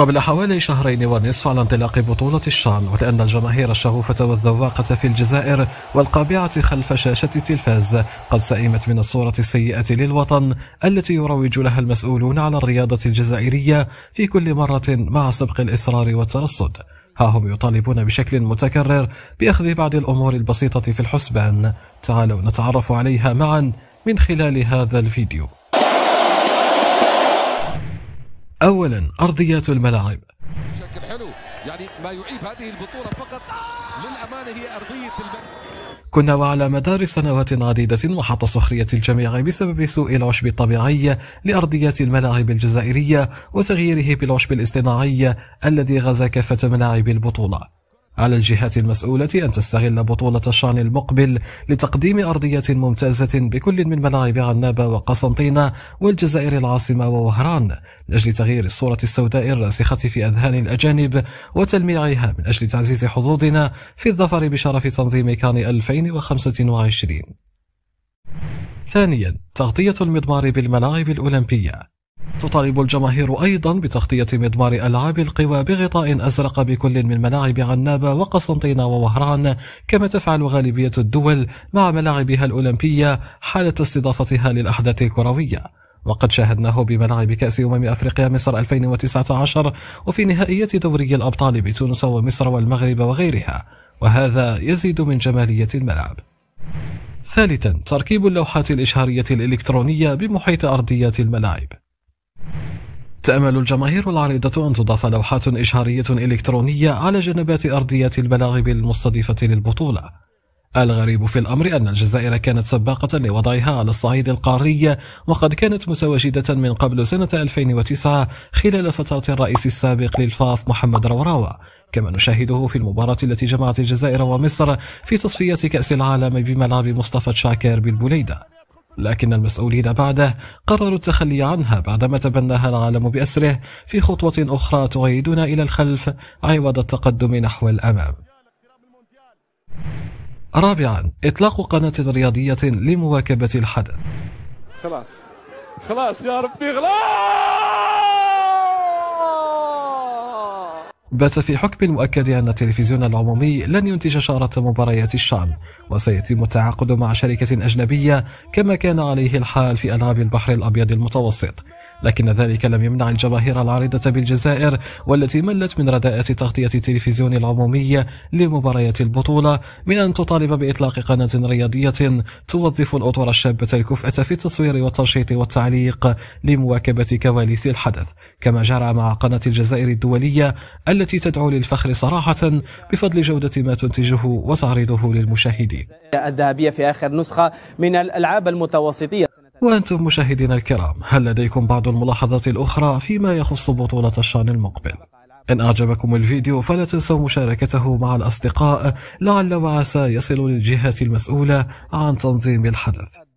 قبل حوالي شهرين ونصف على انطلاق بطولة الشان ولأن الجماهير الشغوفة والذواقة في الجزائر والقابعة خلف شاشة التلفاز قد سئمت من الصورة السيئة للوطن التي يروج لها المسؤولون على الرياضة الجزائرية في كل مرة مع سبق الإصرار والترصد ها هم يطالبون بشكل متكرر بأخذ بعض الأمور البسيطة في الحسبان تعالوا نتعرف عليها معا من خلال هذا الفيديو أولا أرضيات الملاعب بشكل حلو يعني ما يعيب هذه البطولة فقط للأمانة هي أرضية كنا وعلى مدار سنوات عديدة محط سخرية الجميع بسبب سوء العشب الطبيعي لأرضيات الملاعب الجزائرية وتغييره بالعشب الاصطناعي الذي غزا كافة ملاعب البطولة على الجهات المسؤولة أن تستغل بطولة الشان المقبل لتقديم أرضية ممتازة بكل من ملاعب عنابة وقسنطينة والجزائر العاصمة ووهران لأجل تغيير الصورة السوداء الراسخة في أذهان الأجانب وتلميعها من أجل تعزيز حظوظنا في الظفر بشرف تنظيم كان 2025 ثانيا تغطية المضمار بالملاعب الأولمبية تطالب الجماهير أيضا بتغطية مضمار ألعاب القوى بغطاء أزرق بكل من ملاعب عنابة وقسنطينة ووهران كما تفعل غالبية الدول مع ملاعبها الأولمبية حالة استضافتها للأحداث الكروية وقد شاهدناه بملاعب كأس أمم أفريقيا مصر 2019 وفي نهائية دوري الأبطال بتونس ومصر والمغرب وغيرها وهذا يزيد من جمالية الملعب ثالثا تركيب اللوحات الإشهارية الإلكترونية بمحيط أرضيات الملاعب تأمل الجماهير العريضة أن تضاف لوحات إشهارية إلكترونية على جنبات أرضية البلاغ المستضيفة للبطولة الغريب في الأمر أن الجزائر كانت سباقة لوضعها على الصعيد القاري وقد كانت متواجدة من قبل سنة 2009 خلال فترة الرئيس السابق للفاف محمد روراوة كما نشاهده في المباراة التي جمعت الجزائر ومصر في تصفية كأس العالم بملعب مصطفى شاكر بالبليدة لكن المسؤولين بعده قرروا التخلي عنها بعدما تبناها العالم بأسره في خطوة أخرى تعيدنا إلى الخلف عوض التقدم نحو الأمام رابعا إطلاق قناة رياضية لمواكبة الحدث خلاص خلاص يا ربي خلاص بات في حكم المؤكد أن التلفزيون العمومي لن ينتج شارة مباريات الشام وسيتم التعاقد مع شركة أجنبية كما كان عليه الحال في ألعاب البحر الأبيض المتوسط لكن ذلك لم يمنع الجماهير العريضة بالجزائر والتي ملت من رداءات تغطية التلفزيون العمومي لمباريات البطولة من أن تطالب بإطلاق قناة رياضية توظف الأطر الشابة الكفأة في التصوير والتنشيط والتعليق لمواكبة كواليس الحدث كما جرى مع قناة الجزائر الدولية التي تدعو للفخر صراحة بفضل جودة ما تنتجه وتعرضه للمشاهدين الذهبية في آخر نسخة من الألعاب المتوسطية وأنتم مشاهدينا الكرام هل لديكم بعض الملاحظات الأخرى فيما يخص بطولة الشان المقبل؟ إن أعجبكم الفيديو فلا تنسوا مشاركته مع الأصدقاء لعل وعسى يصل للجهات المسؤولة عن تنظيم الحدث